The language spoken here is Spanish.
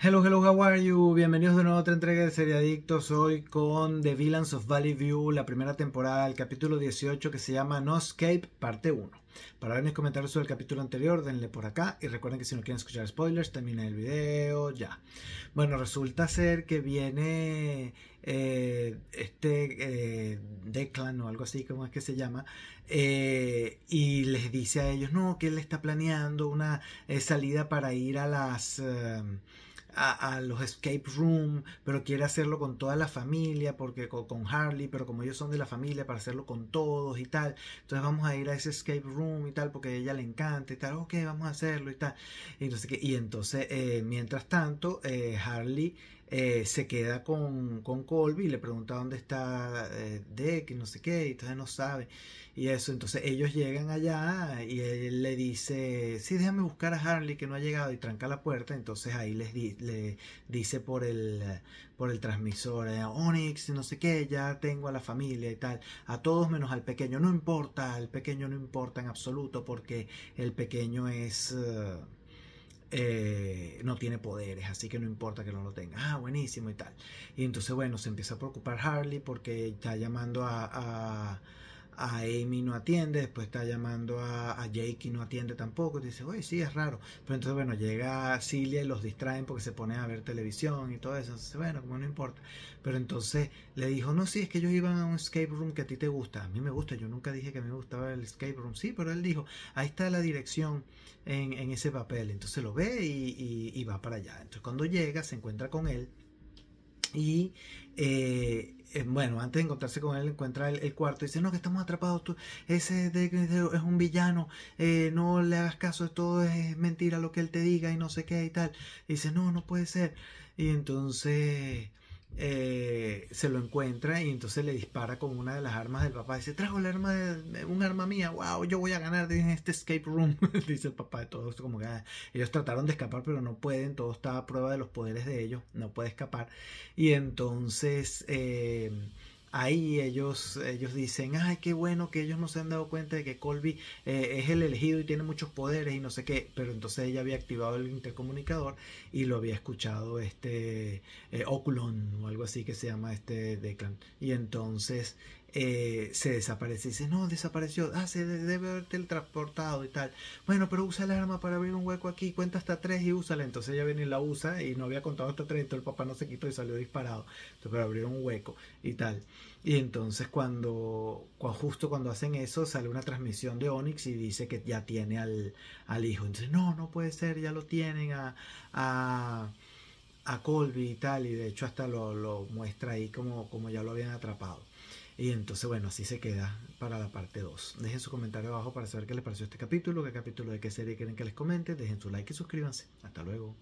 Hello, hello, how are you? Bienvenidos de nuevo a otra entrega de Serie Adictos. Hoy con The Villains of Valley View, la primera temporada, el capítulo 18 que se llama No Escape, parte 1. Para ver mis comentarios sobre el capítulo anterior, denle por acá. Y recuerden que si no quieren escuchar spoilers, terminen el video ya. Bueno, resulta ser que viene eh, este eh, Declan o algo así, como es que se llama, eh, y les dice a ellos, no, que él está planeando una salida para ir a las a, los escape room, pero quiere hacerlo con toda la familia, porque con, Harley, pero como ellos son de la familia, para hacerlo con todos y tal. Entonces vamos a ir a ese escape room y tal, porque a ella le encanta y tal, ok, vamos a hacerlo y tal. Y, sé y entonces, eh, mientras tanto, eh, Harley eh, se queda con, Colby le pregunta dónde está eh, Deck no sé qué, y entonces no sabe. Y eso, entonces ellos llegan allá y él le dice, sí, déjame buscar a Harley que no ha llegado y tranca la puerta, entonces ahí les le dice por el, por el transmisor, Onix, eh, Onyx, no sé qué, ya tengo a la familia y tal, a todos menos al pequeño, no importa, al pequeño no importa en absoluto porque el pequeño es no tiene poderes, así que no importa que no lo tenga. Ah, buenísimo y tal. Y entonces, bueno, se empieza a preocupar Harley porque está llamando a, a Amy no atiende, después está llamando a, Jake y no atiende tampoco, dice, oye, sí, es raro. Pero entonces, bueno, llega Cilia y los distraen porque se ponen a ver televisión y todo eso, entonces, bueno, como no importa. Pero entonces le dijo, no, sí, es que ellos iban a un escape room que a ti te gusta, a mí me gusta, yo nunca dije que me gustaba el escape room, sí, pero él dijo, ahí está la dirección en, ese papel, entonces lo ve y, y va para allá. Entonces cuando llega, se encuentra con él, y eh, eh, bueno, antes de encontrarse con él, encuentra el, cuarto y dice, no, que estamos atrapados, tú, ese de, es un villano, eh, no le hagas caso, todo es mentira lo que él te diga y no sé qué y tal. Y dice, no, no puede ser. Y entonces eh, se lo encuentra y entonces le dispara con una de las armas del papá. Dice, trajo el arma de, un arma mía, wow, yo voy a ganar en este escape room, dice el papá de todos, como que ah, ellos trataron de escapar, pero no pueden, todo está a prueba de los poderes de ellos, no puede escapar. Y entonces eh, ahí ellos, ellos dicen, ay, qué bueno que ellos no se han dado cuenta de que Colby eh, es el elegido y tiene muchos poderes y no sé qué, pero entonces ella había activado el intercomunicador y lo había escuchado este eh, Oculon o algo así que se llama este Declan. Y entonces eh, se desaparece. Dice, no, desapareció. Ah, se debe haber transportado y tal. Bueno, pero usa el arma para abrir un hueco aquí. Cuenta hasta tres y úsala. Entonces ella viene y la usa y no había contado hasta tres. Entonces el papá no se quitó y salió disparado. Entonces, pero abrieron un hueco y tal. Y entonces cuando, justo cuando hacen eso, sale una transmisión de Onyx y dice que ya tiene al, hijo. Entonces, no, no puede ser, ya lo tienen a, Colby y tal, y de hecho hasta lo, muestra ahí como, como ya lo habían atrapado. Y entonces, bueno, así se queda para la parte 2. Dejen su comentario abajo para saber qué les pareció este capítulo, qué capítulo de qué serie quieren que les comente. Dejen su like y suscríbanse. Hasta luego.